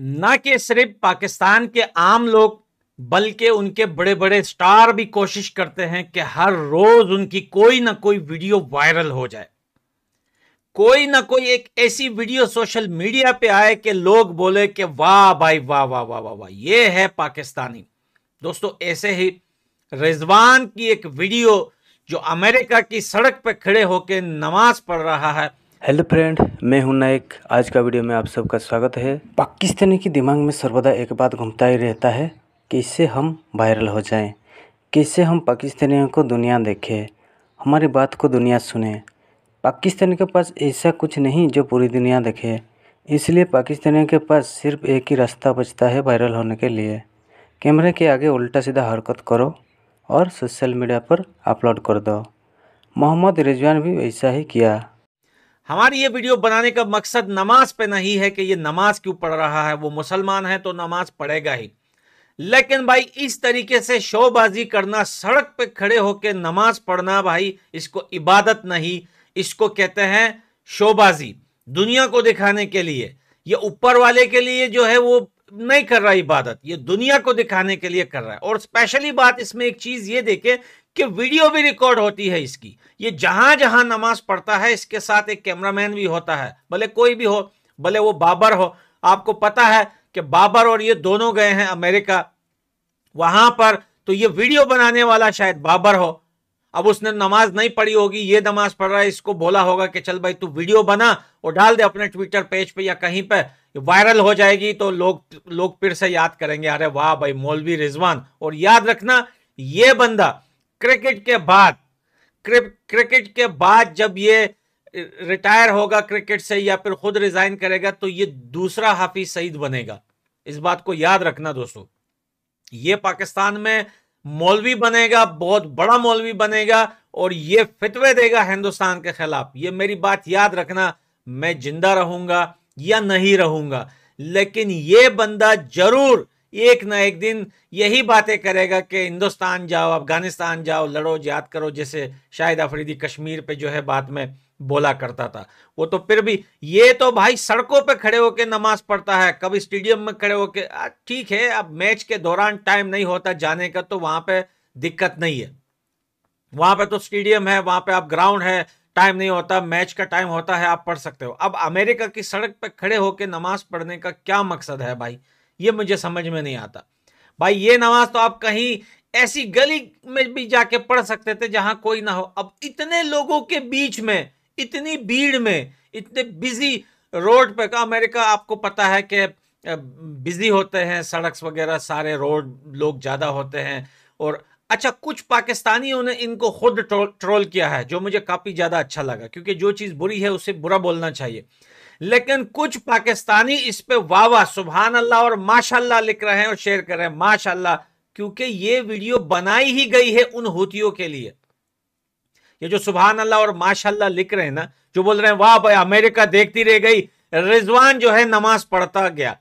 न कि सिर्फ पाकिस्तान के आम लोग बल्कि उनके बड़े बड़े स्टार भी कोशिश करते हैं कि हर रोज उनकी कोई ना कोई वीडियो वायरल हो जाए कोई ना कोई एक ऐसी वीडियो सोशल मीडिया पे आए कि लोग बोले कि वाह भाई वाह वाह वाह वाह वाह ये है पाकिस्तानी दोस्तों ऐसे ही रिजवान की एक वीडियो जो अमेरिका की सड़क पर खड़े होकर नमाज पढ़ रहा है हेलो फ्रेंड मैं हूं नायक आज का वीडियो में आप सबका स्वागत है पाकिस्तानी के दिमाग में सर्वदा एक बात घूमता ही रहता है कैसे हम वायरल हो जाएं कैसे हम पाकिस्तानियों को दुनिया देखें हमारी बात को दुनिया सुने पाकिस्तान के पास ऐसा कुछ नहीं जो पूरी दुनिया देखे इसलिए पाकिस्तानियों के पास सिर्फ एक ही रास्ता बचता है वायरल होने के लिए कैमरे के आगे उल्टा सीधा हरकत करो और सोशल मीडिया पर अपलोड कर दो मोहम्मद रिजवान भी वैसा ही किया हमारी ये वीडियो बनाने का मकसद नमाज पे नहीं है कि ये नमाज क्यों पढ़ रहा है वो मुसलमान है तो नमाज पढ़ेगा ही लेकिन भाई इस तरीके से शोबाजी करना सड़क पे खड़े होकर नमाज पढ़ना भाई इसको इबादत नहीं इसको कहते हैं शोबाजी दुनिया को दिखाने के लिए ये ऊपर वाले के लिए जो है वो नहीं कर रहा इबादत ये दुनिया को दिखाने के लिए कर रहा है और स्पेशली बात इसमें एक चीज ये देखे कि वीडियो भी रिकॉर्ड होती है इसकी ये जहां जहां नमाज पढ़ता है इसके साथ एक कैमरामैन भी होता है भले कोई भी हो भले वो बाबर हो आपको पता है कि बाबर और ये दोनों गए हैं अमेरिका वहां पर तो ये वीडियो बनाने वाला शायद बाबर हो अब उसने नमाज नहीं पढ़ी होगी ये नमाज पढ़ रहा है इसको बोला होगा कि चल भाई तू वीडियो बना और डाल दे अपने ट्विटर पेज पे या कहीं पे वायरल हो जाएगी तो लोग लोग फिर से याद करेंगे अरे वाह भाई मौलवी रिजवान और याद रखना ये बंदा क्रिकेट के बाद क्रिकेट के बाद जब ये रिटायर होगा क्रिकेट से या फिर खुद रिजाइन करेगा तो ये दूसरा हाफिज सईद बनेगा इस बात को याद रखना दोस्तों ये पाकिस्तान में मौलवी बनेगा बहुत बड़ा मौलवी बनेगा और ये फितवे देगा हिंदुस्तान के खिलाफ ये मेरी बात याद रखना मैं जिंदा रहूंगा या नहीं रहूंगा लेकिन ये बंदा जरूर एक ना एक दिन यही बातें करेगा कि हिंदुस्तान जाओ अफगानिस्तान जाओ लड़ो याद करो जैसे शायद अफरीदी कश्मीर पे जो है बात में बोला करता था वो तो फिर भी ये तो भाई सड़कों पे खड़े होके नमाज पढ़ता है कभी स्टेडियम में खड़े होके ठीक है अब मैच के दौरान टाइम नहीं होता जाने का तो वहां पे दिक्कत नहीं है वहां पे तो स्टेडियम है वहां पे आप ग्राउंड है टाइम नहीं होता मैच का टाइम होता है आप पढ़ सकते हो अब अमेरिका की सड़क पर खड़े होके नमाज पढ़ने का क्या मकसद है भाई ये मुझे समझ में नहीं आता भाई ये नमाज तो आप कहीं ऐसी गली में भी जाके पढ़ सकते थे जहां कोई ना हो अब इतने लोगों के बीच में इतनी भीड़ में इतने बिजी रोड पे का अमेरिका आपको पता है कि बिजी होते हैं सड़क वगैरह सारे रोड लोग ज़्यादा होते हैं और अच्छा कुछ पाकिस्तानियों ने इनको खुद ट्रोल किया है जो मुझे काफ़ी ज़्यादा अच्छा लगा क्योंकि जो चीज़ बुरी है उसे बुरा बोलना चाहिए लेकिन कुछ पाकिस्तानी इस पे वाह वाह सुबहान अल्लाह और माशाल्लाह लिख रहे हैं और शेयर कर रहे हैं माशाल्लाह क्योंकि ये वीडियो बनाई ही गई है उन हूतियों के लिए ये जो सुबहान अल्लाह और माशाल्लाह लिख रहे हैं ना जो बोल रहे हैं वाह भाई अमेरिका देखती रह गई रिजवान जो है नमाज पढ़ता गया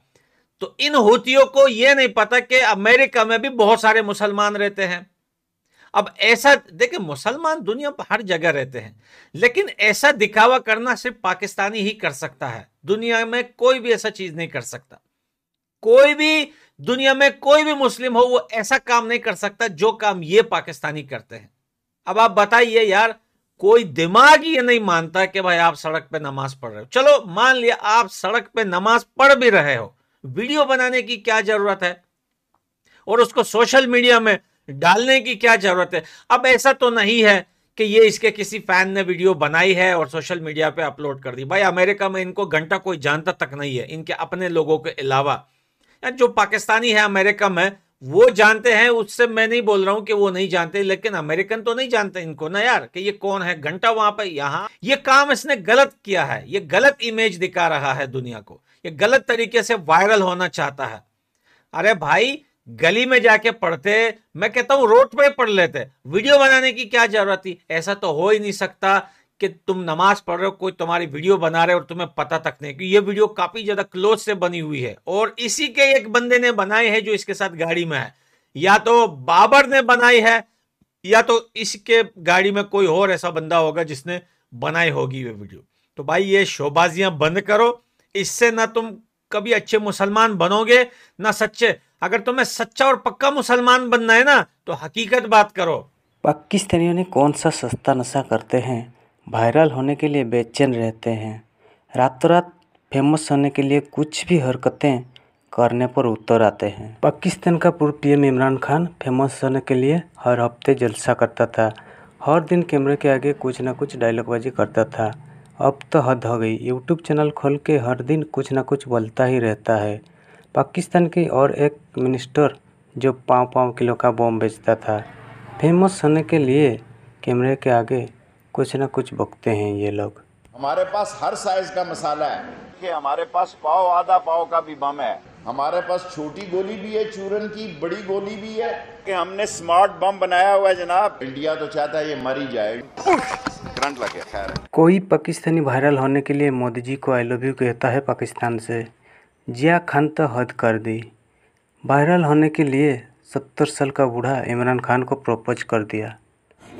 तो इन होतियों को यह नहीं पता कि अमेरिका में भी बहुत सारे मुसलमान रहते हैं अब ऐसा देखे मुसलमान दुनिया पर हर जगह रहते हैं लेकिन ऐसा दिखावा करना सिर्फ पाकिस्तानी ही कर सकता है दुनिया में कोई भी ऐसा चीज नहीं कर सकता कोई भी दुनिया में कोई भी मुस्लिम हो वो ऐसा काम नहीं कर सकता जो काम ये पाकिस्तानी करते हैं अब आप बताइए यार कोई दिमाग ये नहीं मानता कि भाई आप सड़क पे नमाज पढ़ रहे हो चलो मान लिया आप सड़क पे नमाज पढ़ भी रहे हो वीडियो बनाने की क्या जरूरत है और उसको सोशल मीडिया में डालने की क्या जरूरत है अब ऐसा तो नहीं है कि ये इसके किसी फैन ने वीडियो बनाई है और सोशल मीडिया पे अपलोड कर दी भाई अमेरिका में इनको घंटा कोई जानता तक नहीं है इनके अपने लोगों के अलावा जो पाकिस्तानी है अमेरिका में वो जानते हैं उससे मैं नहीं बोल रहा हूं कि वो नहीं जानते लेकिन अमेरिकन तो नहीं जानते इनको ना यार कि ये कौन है घंटा वहां पर यहां ये काम इसने गलत किया है ये गलत इमेज दिखा रहा है दुनिया को ये गलत तरीके से वायरल होना चाहता है अरे भाई गली में जाके पढ़ते मैं कहता हूं रोड पे पढ़ लेते वीडियो बनाने की क्या जरूरत थी ऐसा तो हो ही नहीं सकता कि तुम नमाज पढ़ रहे हो कोई तुम्हारी वीडियो बना रहे हो और तुम्हें पता तक नहीं कि ये वीडियो काफी ज्यादा क्लोज से बनी हुई है और इसी के एक बंदे ने बनाई है जो इसके साथ गाड़ी में है या तो बाबर ने बनाई है या तो इसके गाड़ी में कोई और ऐसा बंदा होगा जिसने बनाई होगी ये वीडियो तो भाई ये शोबाजियां बंद करो इससे ना तुम कभी अच्छे मुसलमान बनोगे ना सच्चे अगर तुम्हें सच्चा और पक्का मुसलमान बनना है ना तो हकीकत बात करो पाकिस्तानियों ने कौन सा सस्ता नशा करते हैं वायरल होने के लिए बेचैन रहते हैं रातों रात फेमस होने के लिए कुछ भी हरकतें करने पर उतर आते हैं पाकिस्तान का पूर्व पीएम इमरान खान फेमस होने के लिए हर हफ्ते जलसा करता था हर दिन कैमरे के आगे कुछ ना कुछ डायलॉगबाजी करता था अब तो हद हो गई यूट्यूब चैनल खोल के हर दिन कुछ ना कुछ बोलता ही रहता है पाकिस्तान के और एक मिनिस्टर जो पाँव पाँव किलो का बॉम्ब बेचता था फेमस होने के लिए कैमरे के आगे कुछ ना कुछ बुकते हैं ये लोग हमारे पास हर साइज का मसाला है कि हमारे पास पाव आधा पाव का भी बम है हमारे पास छोटी गोली भी है चूरन की बड़ी गोली भी है कि हमने स्मार्ट बम बनाया हुआ है जनाब इंडिया तो चाहता है ये मरी जाए कोई पाकिस्तानी वायरल होने के लिए मोदी जी को आई लव यू कहता है पाकिस्तान से जिया खान तो हद कर दी वायरल होने के लिए सत्तर साल का बूढ़ा इमरान खान को प्रपोज कर दिया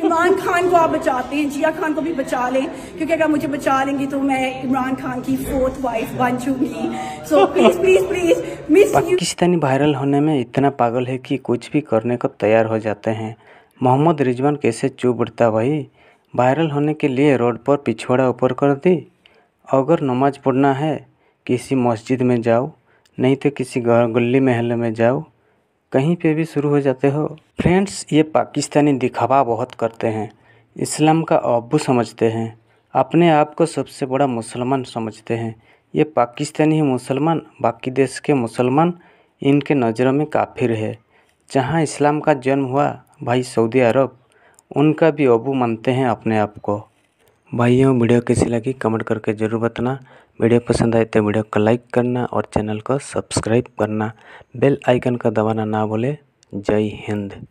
इमरान खान को आप बचाते हैं जिया खान को भी बचा लें क्योंकि अगर मुझे बचा लेंगी तो मैं इमरान खान की फोर्थ वाइफ बन चुकी so please please please miss Pakistani viral होने में इतना पागल है कि कुछ भी करने को तैयार हो जाते हैं मोहम्मद रिजवान कैसे चुप उड़ता भाई वायरल होने के लिए रोड पर पिछवाड़ा ऊपर कर दी अगर नमाज पढ़ना है किसी मस्जिद में जाओ नहीं तो किसी गली महल में जाओ कहीं पे भी शुरू हो जाते हो फ्रेंड्स ये पाकिस्तानी दिखावा बहुत करते हैं इस्लाम का अबू समझते हैं अपने आप को सबसे बड़ा मुसलमान समझते हैं ये पाकिस्तानी मुसलमान बाकी देश के मुसलमान इनके नज़रों में काफिर है जहाँ इस्लाम का जन्म हुआ भाई सऊदी अरब उनका भी अबू मानते हैं अपने आप को भाइयों वीडियो कैसी लगी कमेंट करके ज़रूर बताना वीडियो पसंद आए तो वीडियो को लाइक करना और चैनल को सब्सक्राइब करना बेल आइकन का दबाना ना भूले जय हिंद